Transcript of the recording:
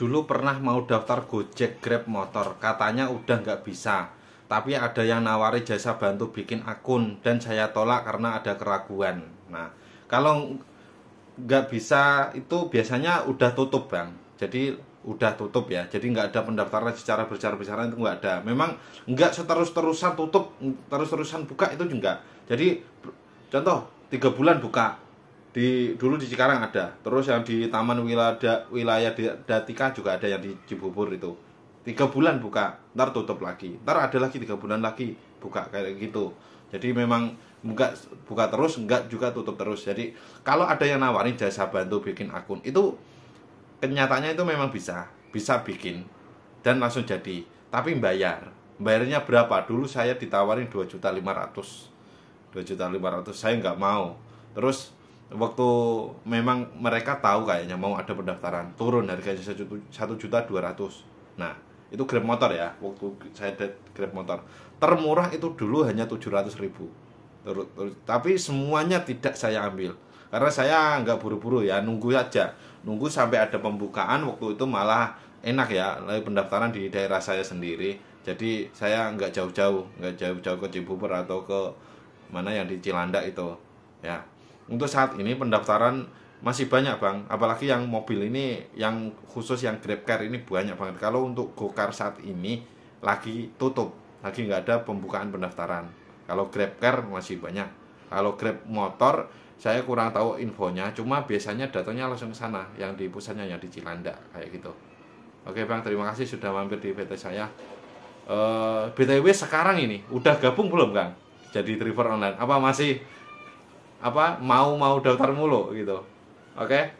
Dulu pernah mau daftar Gojek Grab motor, katanya udah nggak bisa. Tapi ada yang nawari jasa bantu bikin akun dan saya tolak karena ada keraguan. Nah, kalau nggak bisa itu biasanya udah tutup bang. Jadi udah tutup ya. Jadi nggak ada pendaftaran secara berbicara besaran itu nggak ada. Memang nggak seterus-terusan tutup, terus-terusan buka itu juga. Jadi contoh tiga bulan buka, di dulu di Cikarang ada terus yang di Taman Wilada, wilayah Datika juga ada yang di Cibubur itu tiga bulan buka ntar tutup lagi ntar ada lagi tiga bulan lagi buka kayak gitu jadi memang buka buka terus enggak juga tutup terus jadi kalau ada yang nawarin jasa bantu bikin akun itu kenyataannya itu memang bisa bisa bikin dan langsung jadi tapi bayar bayarnya berapa dulu saya ditawarin dua juta lima ratus dua juta lima ratus saya nggak mau terus waktu memang mereka tahu kayaknya mau ada pendaftaran turun dari gaji satu juta dua ratus nah itu grab motor ya waktu saya dat grab motor termurah itu dulu hanya tujuh ratus ribu tapi semuanya tidak saya ambil karena saya nggak buru-buru ya nunggu aja nunggu sampai ada pembukaan waktu itu malah enak ya lagi pendaftaran di daerah saya sendiri jadi saya nggak jauh-jauh nggak jauh-jauh ke Cibubur atau ke mana yang di Cilandak itu ya untuk saat ini pendaftaran masih banyak bang, apalagi yang mobil ini yang khusus yang grab car ini banyak banget. Kalau untuk go car saat ini lagi tutup, lagi nggak ada pembukaan pendaftaran. Kalau grab car masih banyak. Kalau grab motor saya kurang tahu infonya, cuma biasanya datanya langsung ke sana, yang di pusatnya yang di Cilandak kayak gitu. Oke bang, terima kasih sudah mampir di PT saya. E, eh, BTW sekarang ini udah gabung belum kang? Jadi driver online? Apa masih apa mau mau daftar mulu gitu oke okay?